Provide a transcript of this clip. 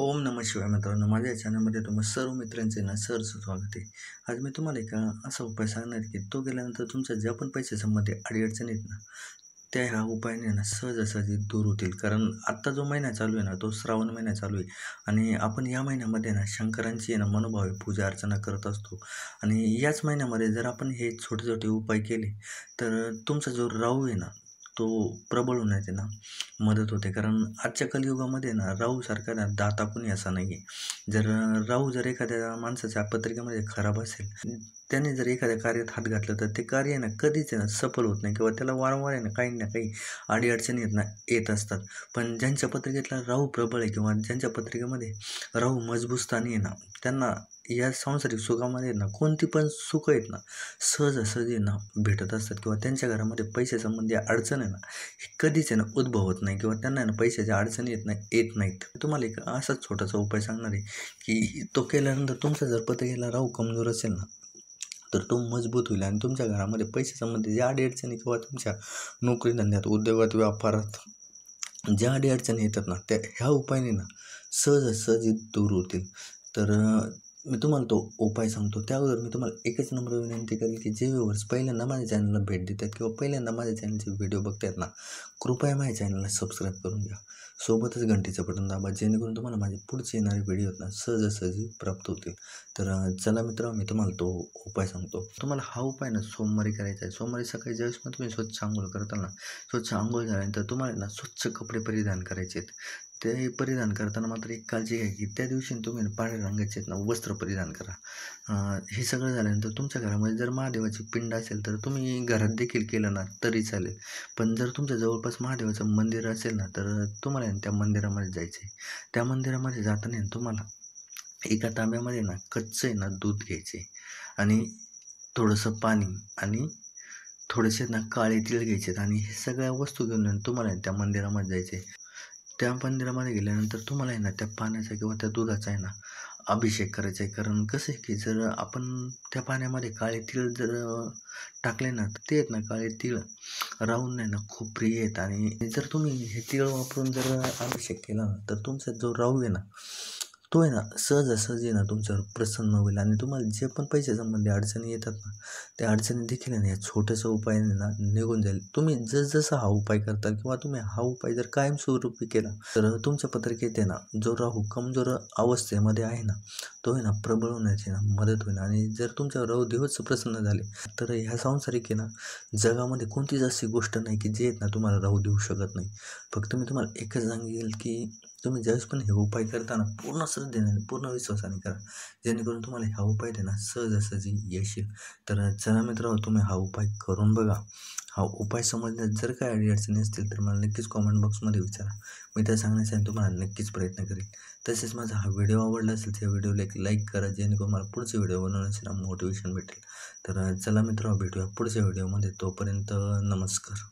ओम नम शिवाय मित्रांनो माझ्या चॅनलमध्ये तुम्हा सर्व मित्रांचे ना सहज स्वागत आहे आज मी तुम्हाला एक असा उपाय सांगणार की तो गेल्यानंतर तुमच्या ज्या पण पैशासंबंधी अडीअडचणी आहेत ना त्या ह्या उपायाने ना सहजासहजी दूर होतील कारण आत्ता जो महिना चालू आहे ना तो श्रावण महिना चालू आहे आणि आपण या महिन्यामध्ये ना शंकरांची ना मनोभावे पूजा अर्चना करत असतो आणि याच महिन्यामध्ये जर आपण हे छोटे छोटे उपाय केले तर तुमचा जो राहू आहे ना तो प्रबळ होण्यात आहे ना मदत होते कारण आजच्या कलियुगामध्ये ना राहूसारखा ना दाता कुणी असा नाही आहे जर राहू जर एखाद्या माणसाच्या पत्रिकेमध्ये खराब असेल त्याने जर एखाद्या कार्यात हात घातला तर ते कार्य ना कधीच ना सफल होत नाही किंवा त्याला वारंवार आहे ना काही ना काही अडीअडचणी येत ना येत असतात पण ज्यांच्या पत्रिकेतला राहू प्रबळ आहे किंवा ज्यांच्या पत्रिकेमध्ये राहू मजबूतस्थानी आहे ना त्यांना या सांसारिक सुखामध्ये ना कोणती पण सुख येत ना सहजासहजी ना भेटत असतात किंवा त्यांच्या घरामध्ये पैशासंबंधी म्हणजे अडचण आहे ना ही कधीच ना उद्भवत नाही किंवा त्यांना ना पैशाच्या अडचणी येत नाही येत नाहीत तुम्हाला एक असाच छोटासा उपाय सांगणार आहे की तो केल्यानंतर तुमचा जर पत्रिकेला राहू कमजोर असेल ना तर तो मजबूत होईल आणि तुमच्या घरामध्ये पैशासंबंधी ज्या अडीअडचणी किंवा तुमच्या नोकरीधंद्यात उद्योगात व्यापारात ज्या अडीअडचणी येतात ना त्या ह्या उपायाने ना सहज सहज दूर होतील तर मी तुम्हाला तो उपाय सांगतो त्याबरोबर मी तुम्हाला एकच नंबर विनंती करेल की जे व्ह्यूवर्स पहिल्यांदा माझ्या चॅनलला भेट देतात किंवा पहिल्यांदा माझ्या चॅनलचे व्हिडिओ बघतात ना कृपया माझ्या चॅनलला सबस्क्राईब करून घ्या सोबतच घंटीचं बटन दाबा जेणेकरून तुम्हाला माझे पुढचे येणारे ना सहजासहजी प्राप्त होतील तर चला मित्र मी तुम्हाला तो उपाय सांगतो तुम्हाला हा उपाय ना सोमवारी करायचा आहे सोमवारी सकाळी ज्यावेळेस मग तुम्ही स्वच्छ आंघोळ करताना ना स्वच्छ आंघोळ झाल्यानंतर तुम्हाला ना स्वच्छ कपडे परिधान करायचे आहेत ते परिधान करताना मात्र एक काळजी घ्या की त्या दिवशी तुम्ही पांढऱ्या रंगाचे ना वस्त्र परिधान करा हे सगळं झाल्यानंतर तुमच्या घरामध्ये जर महादेवाची पिंड असेल तर तुम्ही घरात देखील केलं ना तरी चालेल पण जर तुमच्या जवळपास महादेवाचं मंदिर असेल ना तर तुम्हाला आणि त्या मंदिरामध्ये जायचं आहे त्या मंदिरामध्ये जाताना तुम्हाला एका तांब्यामध्ये ना कच्चं आहे ना दूध घ्यायचे आणि थोडंसं पाणी आणि थोडेसे ना काळे तिळ घ्यायचे आणि हे सगळ्या वस्तू घेऊन तुम्हाला त्या मंदिरामध्ये जायचे त्या मंदिरामध्ये गेल्यानंतर तुम्हाला आहे ना त्या पाण्याचा किंवा त्या दुधाचा आहे ना अभिषेक करायचा आहे कारण कसं आहे की जर आपण त्या पाण्यामध्ये काळे तीळ जर टाकले ना तर ते आहेत ना काळे तीळ राहून नाही ना खूप प्रिय आहेत आणि जर तुम्ही हे तीळ वापरून जर अभिषेक केला ना तर तुमचा जो राहू आहे ना तो आहे ना सहजासहजी ना तुमच्यावर प्रसन्न होईल आणि तुम्हाला जे पण पैशासंबंधी अडचणी येतात ना त्या अडचणी देखील ना या छोट्याशा उपायाने ना निघून जाईल तुम्ही जसजसा हा उपाय करता किंवा तुम्ही हा उपाय जर कायमस्वरूपी केला तर तुमच्या पत्रिकेत आहे ना जो राहू कमजोर अवस्थेमध्ये आहे ना तो आहे ना प्रबळ होण्याची ना मदत होईल आणि जर तुमच्यावर अवधिवच प्रसन्न झाले तर ह्या सांसारिक ना जगामध्ये कोणतीच अशी गोष्ट नाही की जे ना तुम्हाला राहू देऊ शकत नाही फक्त मी तुम्हाला एकच सांगेल की तुम्ही ज्यावेळेस पण हे उपाय करताना पूर्ण श्रद्धेने पूर्ण विश्वासाने करा जेणेकरून तुम्हाला हा उपाय त्यांना सहजासहजी येशील तर जरा मित्र तुम्ही हा उपाय करून बघा हा उपाय समजण्यात जर काय अडी अडचणी असतील तर मला नक्कीच कॉमेंट बॉक्समध्ये विचारा मी त्या सांगण्यासाठी तुम्हाला नक्कीच प्रयत्न करेल तसेच माझा हा व्हिडिओ आवडला असेल त्या व्हिडिओला एक लाईक करा जेणेकरून मला पुढचे व्हिडिओ बनवण्यासाठी मोटिवेशन भेटेल तर चला मित्र भेटूया पुढच्या व्हिडिओमध्ये तोपर्यंत नमस्कार